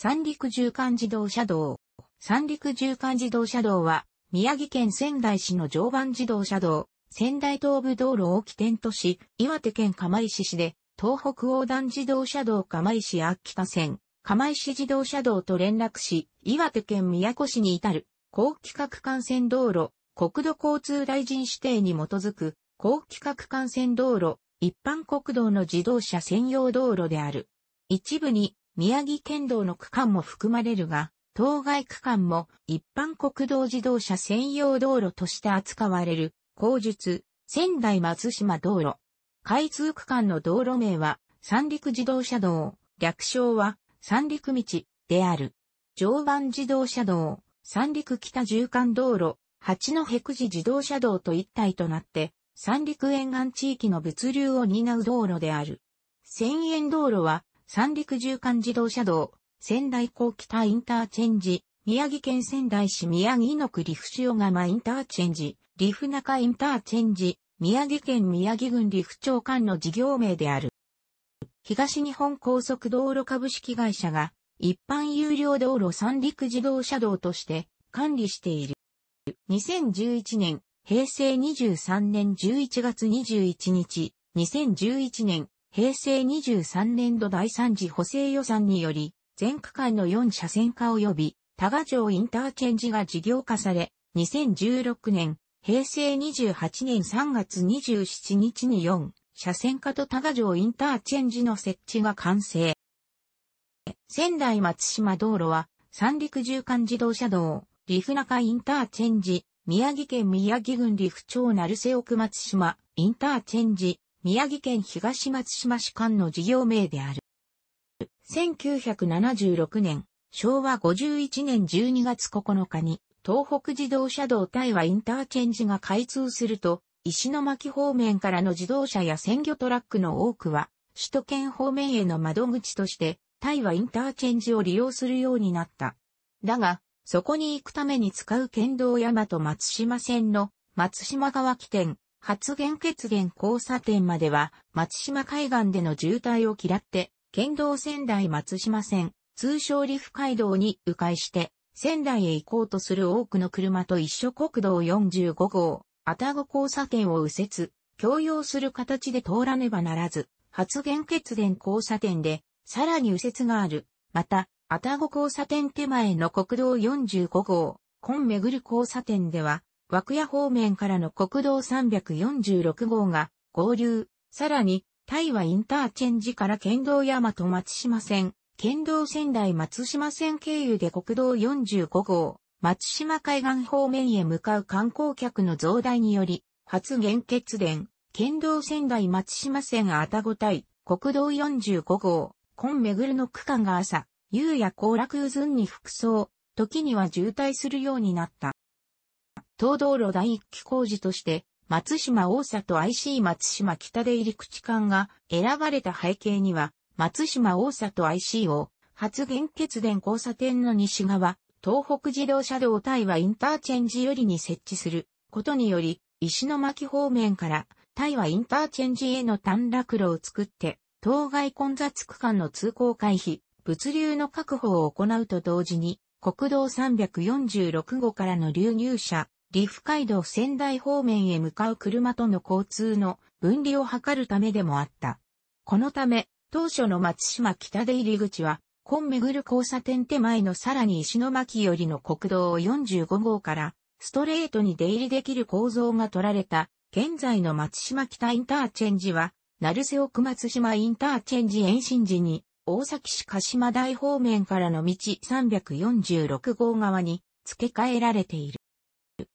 三陸縦貫自動車道。三陸縦貫自動車道は、宮城県仙台市の常磐自動車道、仙台東部道路を起点とし、岩手県釜石市で、東北横断自動車道釜石秋田線、釜石自動車道と連絡し、岩手県宮古市に至る、高規格幹線道路、国土交通大臣指定に基づく、高規格幹線道路、一般国道の自動車専用道路である。一部に宮城県道の区間も含まれるが、当該区間も一般国道自動車専用道路として扱われる、後述、仙台松島道路。開通区間の道路名は、三陸自動車道、略称は、三陸道、である。常磐自動車道、三陸北縦貫道路、八戸くじ自動車道と一体となって、三陸沿岸地域の物流を担う道路である。千円道路は、三陸縦貫自動車道、仙台港北インターチェンジ、宮城県仙台市宮城の区フ塩釜インターチェンジ、リフ中インターチェンジ、宮城県宮城郡リフ長官の事業名である。東日本高速道路株式会社が一般有料道路三陸自動車道として管理している。2011年、平成23年11月21日、2011年、平成23年度第3次補正予算により、全区間の4車線化及び、多賀城インターチェンジが事業化され、2016年、平成28年3月27日に4、車線化と多賀城インターチェンジの設置が完成。仙台松島道路は、三陸縦貫自動車道、リフ中インターチェンジ、宮城県宮城郡リ府町成瀬奥松島インターチェンジ、宮城県東松島市間の事業名である。1976年、昭和51年12月9日に、東北自動車道対話インターチェンジが開通すると、石巻方面からの自動車や鮮魚トラックの多くは、首都圏方面への窓口として、対話インターチェンジを利用するようになった。だが、そこに行くために使う県道大和松島線の松島川起点、発言決言交差点までは、松島海岸での渋滞を嫌って、県道仙台松島線、通称リフ街道に迂回して、仙台へ行こうとする多くの車と一緒国道45号、たご交差点を右折、共用する形で通らねばならず、発言決電交差点で、さらに右折がある。また、たご交差点手前の国道45号、今巡る交差点では、涌谷方面からの国道346号が合流、さらに、対和インターチェンジから県道大和松島線、県道仙台松島線経由で国道45号、松島海岸方面へ向かう観光客の増大により、発言決電、県道仙台松島線あたご対、国道45号、今めぐるの区間が朝、夕夜行楽渦に服装、時には渋滞するようになった。東道路第一期工事として、松島大里 IC 松島北出入り口間が選ばれた背景には、松島大里 IC を発言決電交差点の西側、東北自動車道対話インターチェンジよりに設置することにより、石巻方面から対話インターチェンジへの短絡路を作って、当該混雑区間の通行回避、物流の確保を行うと同時に、国道346号からの流入者、リフ街道仙台方面へ向かう車との交通の分離を図るためでもあった。このため、当初の松島北出入り口は、今巡る交差点手前のさらに石巻よりの国道45号から、ストレートに出入りできる構造が取られた、現在の松島北インターチェンジは、鳴瀬奥松島インターチェンジ延伸時に、大崎市鹿島台方面からの道346号側に付け替えられている。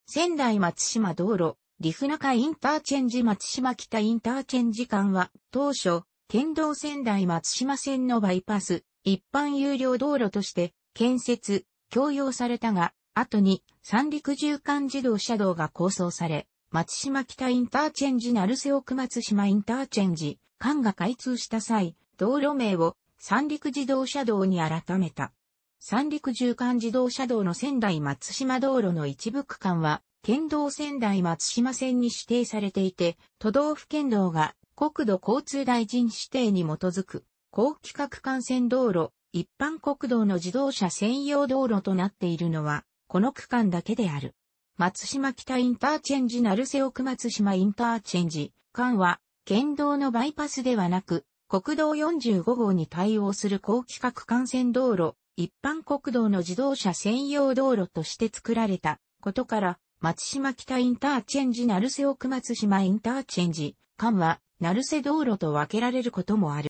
仙台松島道路、リフナカインターチェンジ松島北インターチェンジ間は、当初、県道仙台松島線のバイパス、一般有料道路として、建設、供用されたが、後に三陸縦貫自動車道が構想され、松島北インターチェンジ鳴瀬奥松島インターチェンジ間が開通した際、道路名を三陸自動車道に改めた。三陸縦貫自動車道の仙台松島道路の一部区間は、県道仙台松島線に指定されていて、都道府県道が国土交通大臣指定に基づく、高規格幹線道路、一般国道の自動車専用道路となっているのは、この区間だけである。松島北インターチェンジ鳴瀬奥松島インターチェンジ間は、県道のバイパスではなく、国道45号に対応する高規格幹線道路、一般国道の自動車専用道路として作られたことから、松島北インターチェンジ成瀬奥松島インターチェンジ間は成瀬道路と分けられることもある。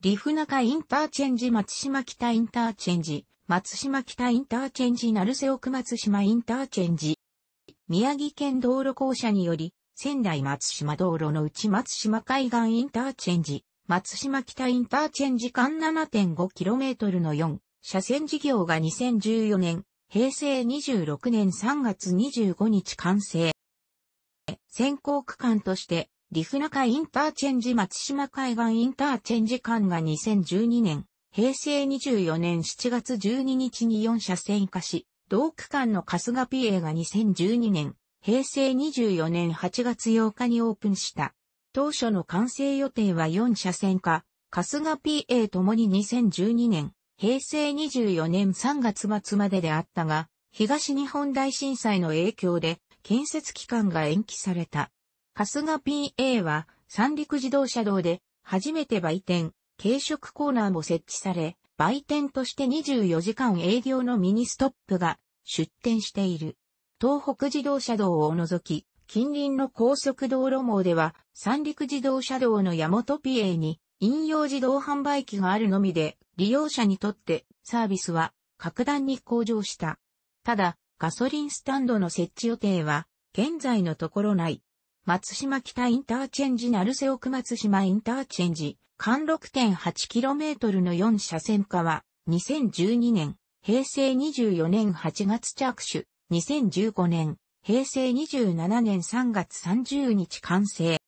リフナカインターチェンジ松島北インターチェンジ松島北インターチェンジ成瀬奥松島インターチェンジ宮城県道路公社により仙台松島道路のうち松島海岸インターチェンジ松島北インターチェンジ間 7.5km の4車線事業が2014年、平成26年3月25日完成。先行区間として、リフナカインターチェンジ松島海岸インターチェンジ間が2012年、平成24年7月12日に4車線化し、同区間の春日 PA が2012年、平成24年8月8日にオープンした。当初の完成予定は4車線化、春日 PA ともに2012年、平成24年3月末までであったが、東日本大震災の影響で建設期間が延期された。春日 PA は三陸自動車道で初めて売店、軽食コーナーも設置され、売店として24時間営業のミニストップが出店している。東北自動車道を除き、近隣の高速道路網では三陸自動車道の山本 PA に引用自動販売機があるのみで利用者にとってサービスは格段に向上した。ただ、ガソリンスタンドの設置予定は現在のところない。松島北インターチェンジセオ奥松島インターチェンジ、間 6.8km の4車線化は、2012年、平成24年8月着手、2015年、平成27年3月30日完成。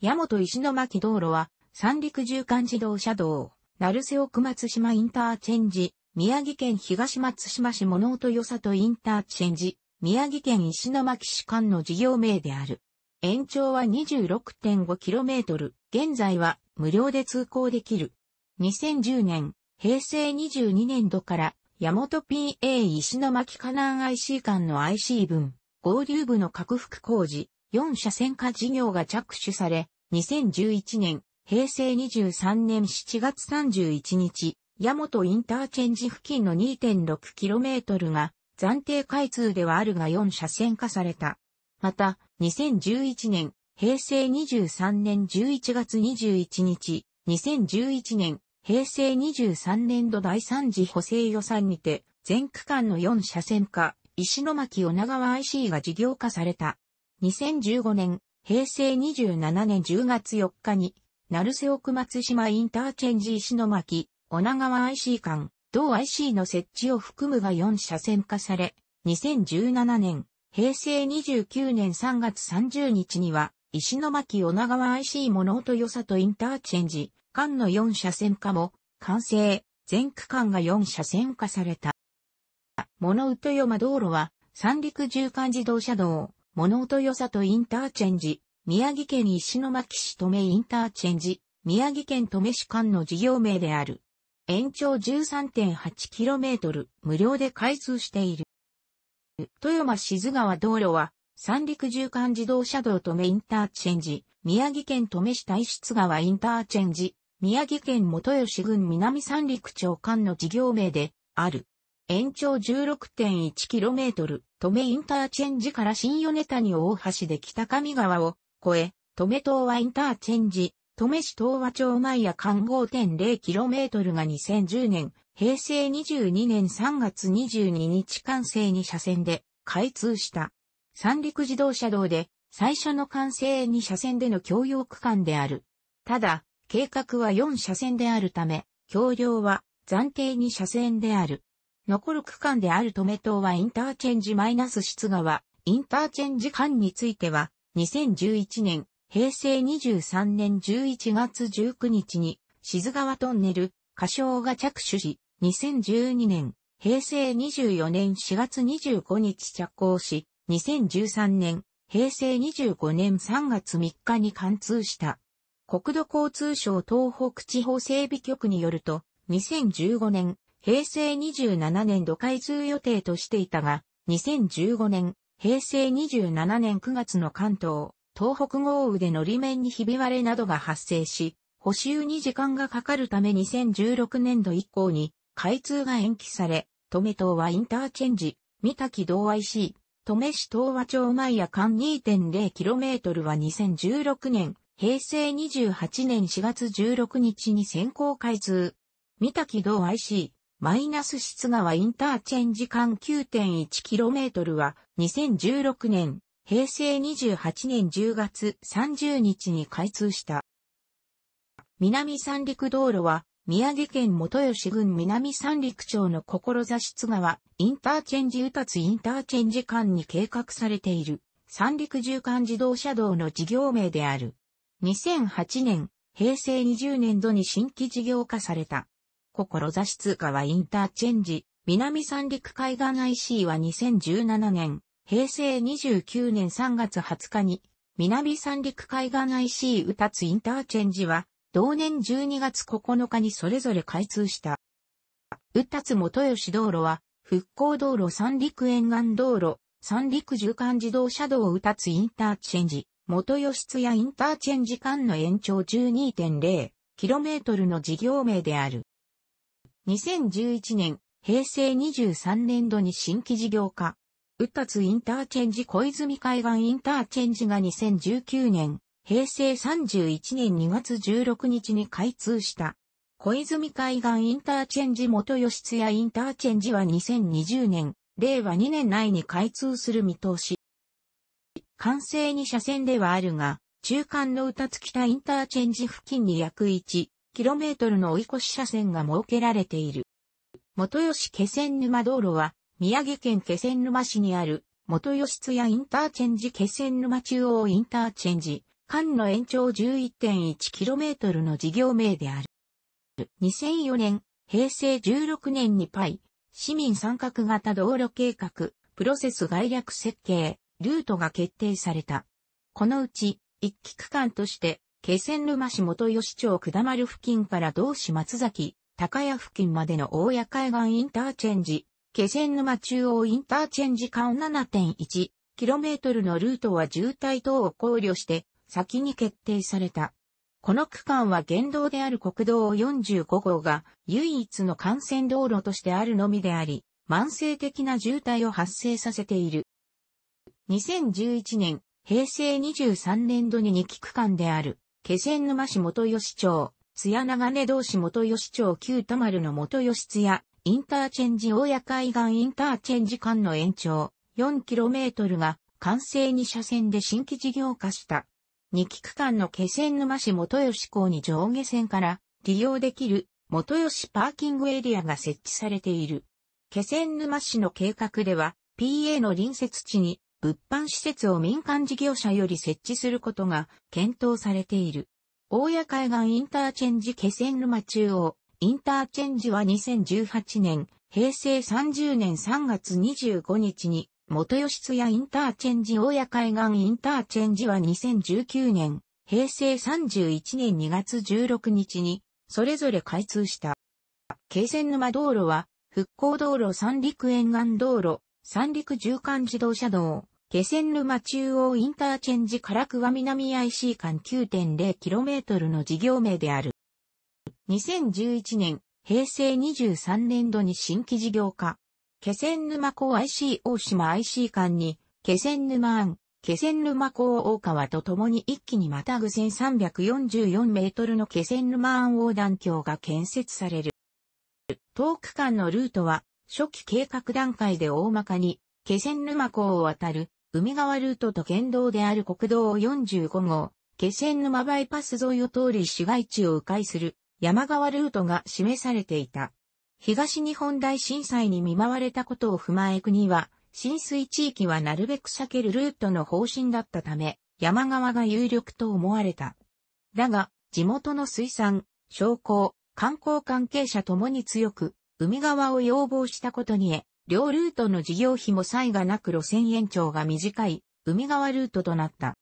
山本石巻道路は、三陸縦貫自動車道。鳴瀬奥松島インターチェンジ、宮城県東松島市物音よさとインターチェンジ、宮城県石巻市間の事業名である。延長は 26.5km、現在は無料で通行できる。2010年、平成22年度から、大和 PA 石巻河南 IC 間の IC 分、合流部の拡幅工事、4車線化事業が着手され、2011年、平成23年7月31日、矢本インターチェンジ付近の 2.6km が暫定開通ではあるが4車線化された。また、2011年、平成23年11月21日、2011年、平成23年度第3次補正予算にて、全区間の4車線化、石巻女川 IC が事業化された。2015年、平成27年10月4日に、鳴瀬奥松島インターチェンジ石巻、女川 IC 間、同 IC の設置を含むが4車線化され、2017年、平成29年3月30日には、石巻女川 IC 物音良さとインターチェンジ、間の4車線化も、完成、全区間が4車線化された。物音山道路は、三陸縦貫自動車道、物音良さとインターチェンジ、宮城県石巻市止めインターチェンジ、宮城県止め市間の事業名である。延長 13.8km 無料で開通している。豊間静川道路は三陸縦貫自動車道止めインターチェンジ、宮城県止め市大室川インターチェンジ、宮城県元吉郡南三陸町間の事業名である。延長 16.1km 止めインターチェンジから新米谷大橋で北上川を越え、止め東和インターチェンジ、止め市東和町前や間 5.0km が2010年、平成22年3月22日完成に車線で開通した。三陸自動車道で最初の完成に車線での共用区間である。ただ、計画は4車線であるため、橋梁は暫定に車線である。残る区間である止め島はインターチェンジマイナス室側、インターチェンジ間については、2011年、平成23年11月19日に、静川トンネル、歌唱が着手し、2012年、平成24年4月25日着工し、2013年、平成25年3月3日に貫通した。国土交通省東北地方整備局によると、2015年、平成27年度開通予定としていたが、2015年、平成27年9月の関東、東北豪雨でのり面にひび割れなどが発生し、補修に時間がかかるため2016年度以降に開通が延期され、止め島はインターチェンジ、三滝道 IC、止め市東和町前夜間 2.0km は2016年、平成28年4月16日に先行開通。三滝道 IC、マイナス質川インターチェンジ間 9.1km は2016年、平成28年10月30日に開通した。南三陸道路は宮城県元吉郡南三陸町の志津川インターチェンジ宇達インターチェンジ間に計画されている三陸縦貫自動車道の事業名である。2008年、平成20年度に新規事業化された。志通過はインターチェンジ、南三陸海岸 IC は2017年、平成29年3月20日に、南三陸海岸 IC 宇達インターチェンジは、同年12月9日にそれぞれ開通した。宇達元吉道路は、復興道路三陸沿岸道路、三陸縦貫自動車道宇達インターチェンジ、元吉津屋インターチェンジ間の延長 12.0km の事業名である。2011年、平成23年度に新規事業化。宇達インターチェンジ小泉海岸インターチェンジが2019年、平成31年2月16日に開通した。小泉海岸インターチェンジ元吉津屋インターチェンジは2020年、令和2年内に開通する見通し。完成に車線ではあるが、中間のうたつ北インターチェンジ付近に約1、km の追い越し車線が設けられている。元吉気仙沼道路は、宮城県気仙沼市にある、元吉津屋インターチェンジ気仙沼中央インターチェンジ、間の延長 11.1km の事業名である。2004年、平成16年にパイ、市民参画型道路計画、プロセス概略設計、ルートが決定された。このうち、一期区間として、気仙沼市元吉町下丸付近から同市松崎、高屋付近までの大谷海岸インターチェンジ、気仙沼中央インターチェンジ間 7.1km のルートは渋滞等を考慮して先に決定された。この区間は原道である国道45号が唯一の幹線道路としてあるのみであり、慢性的な渋滞を発生させている。2011年、平成23年度に2期区間である気仙沼市元吉町、津屋長根道市元吉町旧田丸の元吉津屋、インターチェンジ大谷海岸インターチェンジ間の延長 4km が完成2車線で新規事業化した。2期区間の気仙沼市元吉港に上下線から利用できる元吉パーキングエリアが設置されている。気仙沼市の計画では PA の隣接地に物販施設を民間事業者より設置することが検討されている。大谷海岸インターチェンジ気仙沼中央インターチェンジは2018年、平成30年3月25日に、元吉津屋インターチェンジ大谷海岸インターチェンジは2019年、平成31年2月16日に、それぞれ開通した。気仙沼道路は、復興道路三陸沿岸道路、三陸縦貫自動車道、気仙沼中央インターチェンジから桑南 IC 間 9.0km の事業名である。2011年、平成23年度に新規事業化。気仙沼港 IC 大島 IC 間に、気仙沼案、気仙沼港大川と共に一気にまたぐ1344メートルの気仙沼案横断橋が建設される。遠く間のルートは、初期計画段階で大まかに、気仙沼港を渡る、海側ルートと県道である国道45号、気仙沼バイパス沿いを通り市街地を迂回する山側ルートが示されていた。東日本大震災に見舞われたことを踏まえ国は、浸水地域はなるべく避けるルートの方針だったため、山側が有力と思われた。だが、地元の水産、商工、観光関係者ともに強く、海側を要望したことに両ルートの事業費も差異がなく路線延長が短い、海側ルートとなった。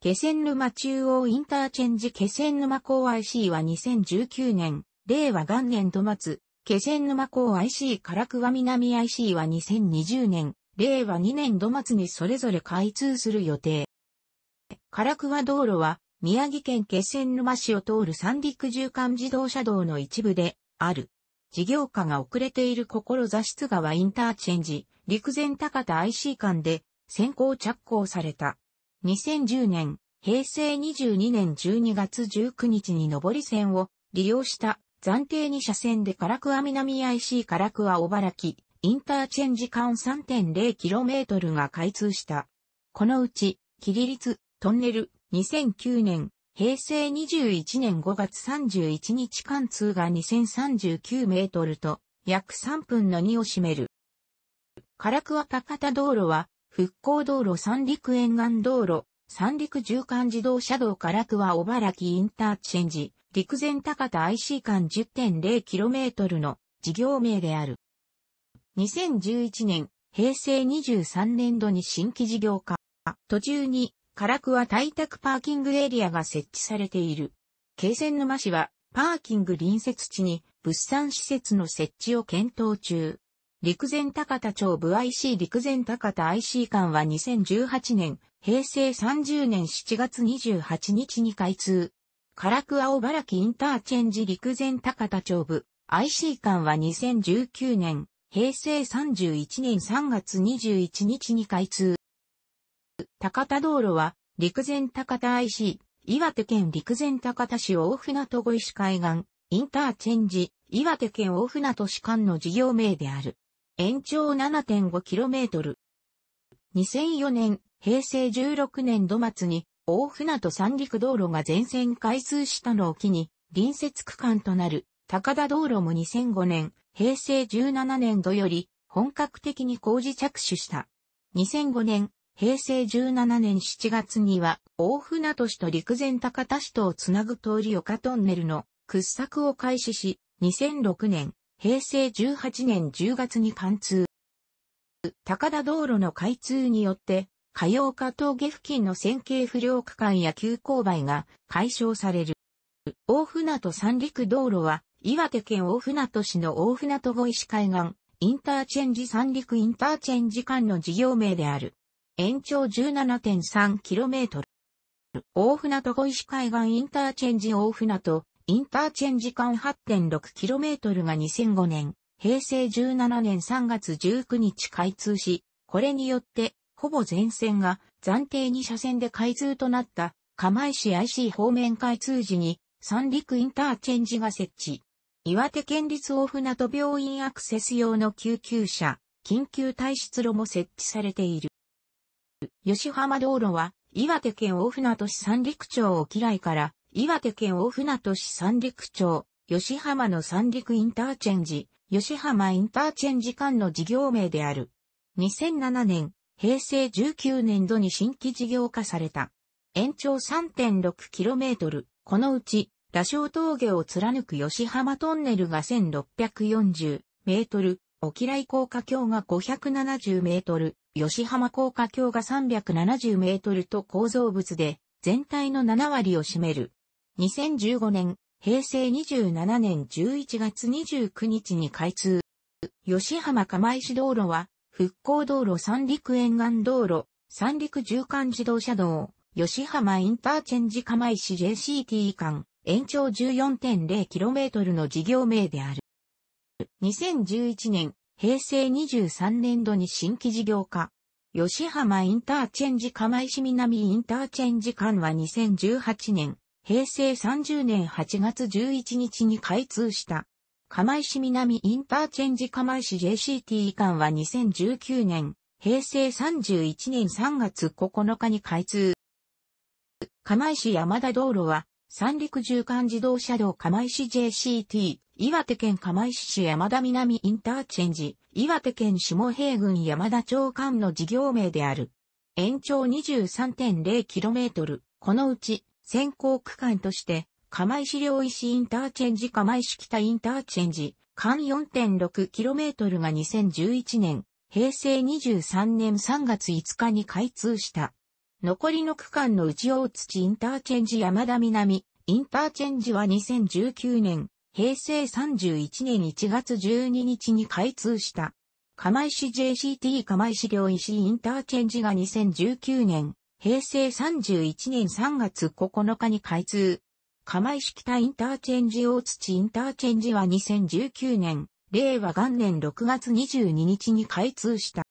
気仙沼中央インターチェンジ気仙沼港 IC は2019年、令和元年度末、気仙沼港 IC 唐桑南 IC は2020年、令和2年度末にそれぞれ開通する予定。唐桑道路は、宮城県気仙沼市を通る三陸縦貫自動車道の一部で、ある。事業化が遅れている志津川インターチェンジ、陸前高田 IC 間で先行着工された。2010年、平成22年12月19日に上り線を利用した暫定2車線で唐桑南 IC 唐桑小原木、インターチェンジ間 3.0km が開通した。このうち、キリリツ、トンネル、2009年、平成21年5月31日貫通が2039メートルと約3分の2を占める。唐桑高田道路は復興道路三陸沿岸道路、三陸縦貫自動車道唐桑小原木インターチェンジ、陸前高田 IC 間 10.0km の事業名である。2011年、平成23年度に新規事業化、途中に唐桑対宅パーキングエリアが設置されている。京泉沼市は、パーキング隣接地に物産施設の設置を検討中。陸前高田町部 IC 陸前高田 IC 間は2018年、平成30年7月28日に開通。唐桑青原木インターチェンジ陸前高田町部 IC 間は2019年、平成31年3月21日に開通。高田道路は、陸前高田 IC、岩手県陸前高田市大船渡小石海岸、インターチェンジ、岩手県大船渡市間の事業名である。延長 7.5km。2004年、平成16年度末に、大船渡三陸道路が全線開通したのを機に、隣接区間となる、高田道路も2005年、平成17年度より、本格的に工事着手した。2005年、平成17年7月には、大船渡市と陸前高田市とをつなぐ通り丘トンネルの掘削を開始し、2006年、平成18年10月に貫通。高田道路の開通によって、火曜下峠付近の線形不良区間や急勾配が解消される。大船渡三陸道路は、岩手県大船渡市の大船渡越石海岸、インターチェンジ三陸インターチェンジ間の事業名である。延長 17.3km。大船渡小石海岸インターチェンジ大船渡、インターチェンジ間 8.6km が2005年、平成17年3月19日開通し、これによって、ほぼ全線が暫定2車線で開通となった釜石 IC 方面開通時に三陸インターチェンジが設置。岩手県立大船渡病院アクセス用の救急車、緊急退出路も設置されている。吉浜道路は、岩手県大船渡市三陸町沖来から、岩手県大船渡市三陸町、吉浜の三陸インターチェンジ、吉浜インターチェンジ間の事業名である。2007年、平成19年度に新規事業化された。延長 3.6km、このうち、羅昌峠を貫く吉浜トンネルが1640メートル、沖来高架橋が570メートル、吉浜高架橋が370メートルと構造物で、全体の7割を占める。2015年、平成27年11月29日に開通。吉浜釜石道路は、復興道路三陸沿岸道路、三陸縦貫自動車道、吉浜インターチェンジ釜石 JCT 間、延長 14.0km の事業名である。2011年、平成23年度に新規事業化。吉浜インターチェンジ釜石南インターチェンジ間は2018年、平成30年8月11日に開通した。釜石南インターチェンジ釜石 JCT 間は2019年、平成31年3月9日に開通。釜石山田道路は三陸縦貫自動車道釜石 JCT、岩手県釜石市山田南インターチェンジ、岩手県下平郡山田町間の事業名である。延長 23.0km、このうち、先行区間として、釜石両石インターチェンジ釜石北インターチェンジ、間 4.6km が2011年、平成23年3月5日に開通した。残りの区間の内大土インターチェンジ山田南、インターチェンジは2019年、平成31年1月12日に開通した。釜石 JCT 釜石両石インターチェンジが2019年、平成31年3月9日に開通。釜石北インターチェンジ大土インターチェンジは2019年、令和元年6月22日に開通した。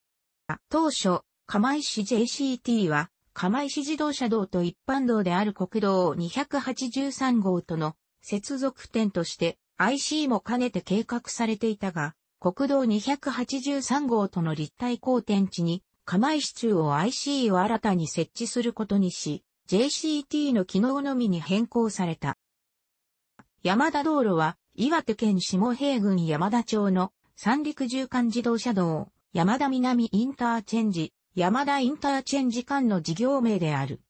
当初、釜石 JCT は釜石自動車道と一般道である国道283号との接続点として IC も兼ねて計画されていたが、国道283号との立体交点地に釜石中を IC を新たに設置することにし、JCT の機能のみに変更された。山田道路は岩手県下平郡山田町の三陸縦貫自動車道山田南インターチェンジ山田インターチェンジ間の事業名である。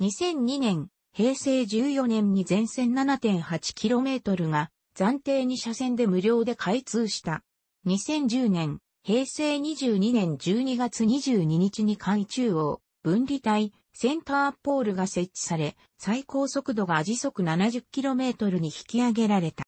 2002年、平成14年に全線 7.8km が暫定2車線で無料で開通した。2010年、平成22年12月22日に海中央、分離帯、センターポールが設置され、最高速度が時速 70km に引き上げられた。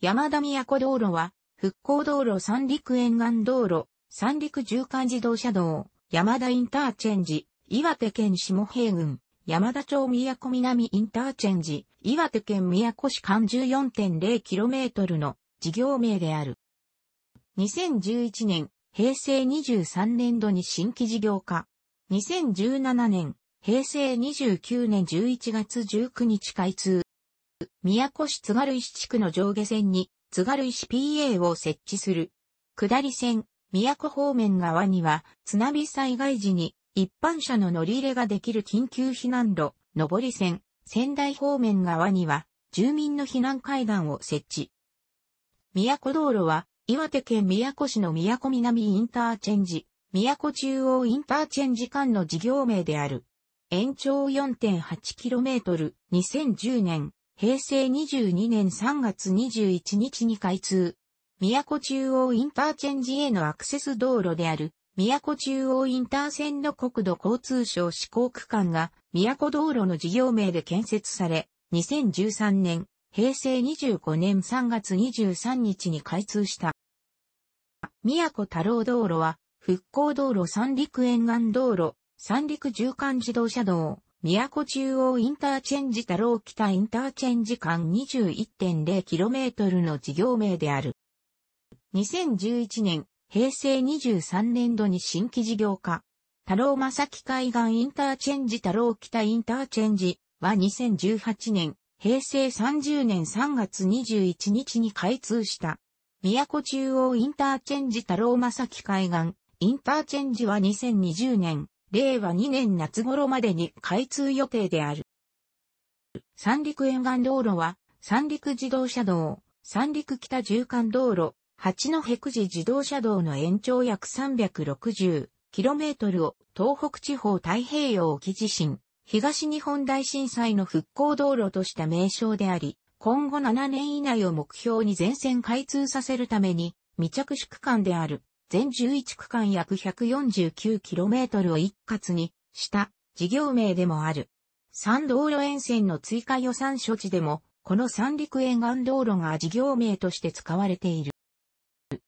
山田都道路は、復興道路三陸沿岸道路、三陸縦貫自動車道、山田インターチェンジ、岩手県下平郡、山田町宮古南インターチェンジ、岩手県宮古市間 14.0km の事業名である。2011年、平成23年度に新規事業化。2017年、平成29年11月19日開通。宮古市津軽石地区の上下線に津軽石 PA を設置する。下り線、都方面側には、津波災害時に一般車の乗り入れができる緊急避難路、上り線、仙台方面側には、住民の避難階段を設置。都道路は、岩手県宮古市の宮古南インターチェンジ、宮古中央インターチェンジ間の事業名である。延長 4.8km、2010年、平成22年3月21日に開通。宮古中央インターチェンジへのアクセス道路である、宮古中央インター線の国土交通省施行区間が、宮古道路の事業名で建設され、2013年、平成25年3月23日に開通した。宮古太郎道路は、復興道路三陸沿岸道路、三陸縦貫自動車道、宮古中央インターチェンジ太郎北インターチェンジ間 21.0km の事業名である。2011年、平成23年度に新規事業化。太郎正樹海岸インターチェンジ太郎北インターチェンジは2018年、平成30年3月21日に開通した。宮古中央インターチェンジ太郎正樹海岸インターチェンジは2020年、令和2年夏頃までに開通予定である。三陸沿岸道路は、三陸自動車道、三陸北縦貫道路、八戸久慈自動車道の延長約 360km を東北地方太平洋沖地震、東日本大震災の復興道路とした名称であり、今後7年以内を目標に全線開通させるために、未着手区間である、全11区間約 149km を一括にした事業名でもある。三道路沿線の追加予算処置でも、この三陸沿岸道路が事業名として使われている。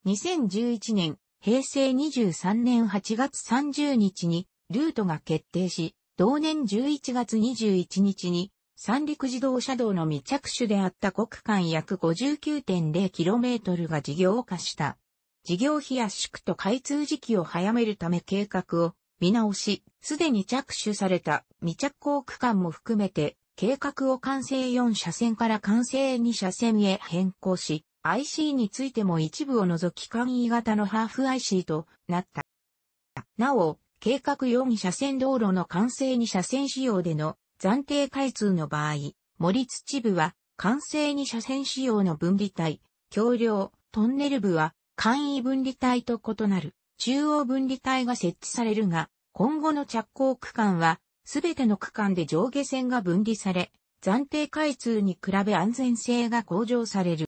2011年、平成23年8月30日にルートが決定し、同年11月21日に三陸自動車道の未着手であった国間約 59.0km が事業化した。事業費圧縮と開通時期を早めるため計画を見直し、すでに着手された未着工区間も含めて、計画を完成4車線から完成2車線へ変更し、IC についても一部を除き簡易型のハーフ IC となった。なお、計画4車線道路の完成2車線仕様での暫定開通の場合、森土部は完成2車線仕様の分離帯、橋梁、トンネル部は簡易分離帯と異なる中央分離帯が設置されるが、今後の着工区間はすべての区間で上下線が分離され、暫定開通に比べ安全性が向上される。